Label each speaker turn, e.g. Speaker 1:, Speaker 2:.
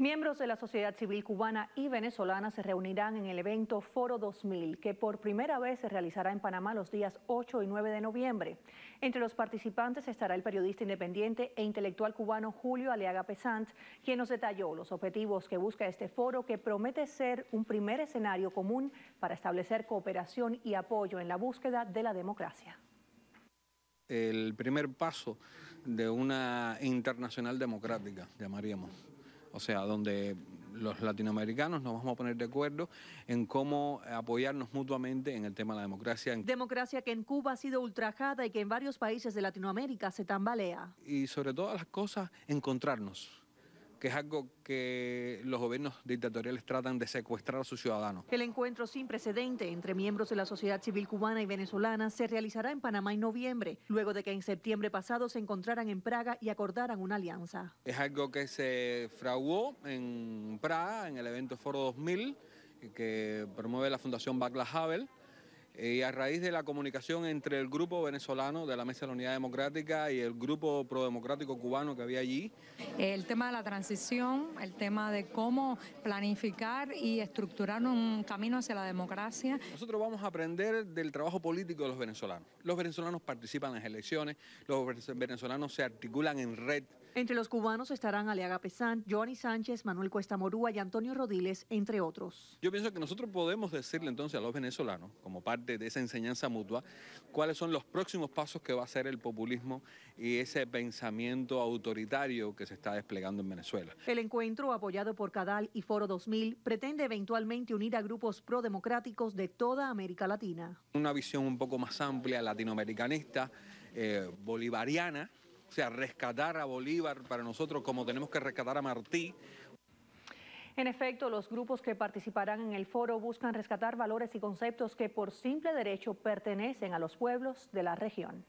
Speaker 1: Miembros de la sociedad civil cubana y venezolana se reunirán en el evento Foro 2000, que por primera vez se realizará en Panamá los días 8 y 9 de noviembre. Entre los participantes estará el periodista independiente e intelectual cubano Julio Aleaga Pesant, quien nos detalló los objetivos que busca este foro, que promete ser un primer escenario común para establecer cooperación y apoyo en la búsqueda de la democracia
Speaker 2: el primer paso de una internacional democrática, llamaríamos o sea, donde los latinoamericanos nos vamos a poner de acuerdo en cómo apoyarnos mutuamente en el tema de la democracia.
Speaker 1: Democracia que en Cuba ha sido ultrajada y que en varios países de Latinoamérica se tambalea.
Speaker 2: Y sobre todas las cosas, encontrarnos que es algo que los gobiernos dictatoriales tratan de secuestrar a sus ciudadanos.
Speaker 1: El encuentro sin precedente entre miembros de la sociedad civil cubana y venezolana se realizará en Panamá en noviembre, luego de que en septiembre pasado se encontraran en Praga y acordaran una alianza.
Speaker 2: Es algo que se fraguó en Praga, en el evento Foro 2000, que promueve la Fundación Bacla Havel eh, y a raíz de la comunicación entre el grupo venezolano de la Mesa de la Unidad Democrática y el grupo prodemocrático cubano que había allí.
Speaker 1: El tema de la transición, el tema de cómo planificar y estructurar un camino hacia la democracia.
Speaker 2: Nosotros vamos a aprender del trabajo político de los venezolanos. Los venezolanos participan en las elecciones, los venezolanos se articulan en red.
Speaker 1: Entre los cubanos estarán Aleaga Pesán, Johnny Sánchez, Manuel Cuesta Morúa y Antonio Rodiles, entre otros.
Speaker 2: Yo pienso que nosotros podemos decirle entonces a los venezolanos, como parte de esa enseñanza mutua, cuáles son los próximos pasos que va a hacer el populismo y ese pensamiento autoritario que se está desplegando en Venezuela.
Speaker 1: El encuentro, apoyado por Cadal y Foro 2000, pretende eventualmente unir a grupos prodemocráticos de toda América Latina.
Speaker 2: Una visión un poco más amplia, latinoamericanista, eh, bolivariana, o sea, rescatar a Bolívar para nosotros como tenemos que rescatar a Martí,
Speaker 1: en efecto, los grupos que participarán en el foro buscan rescatar valores y conceptos que por simple derecho pertenecen a los pueblos de la región.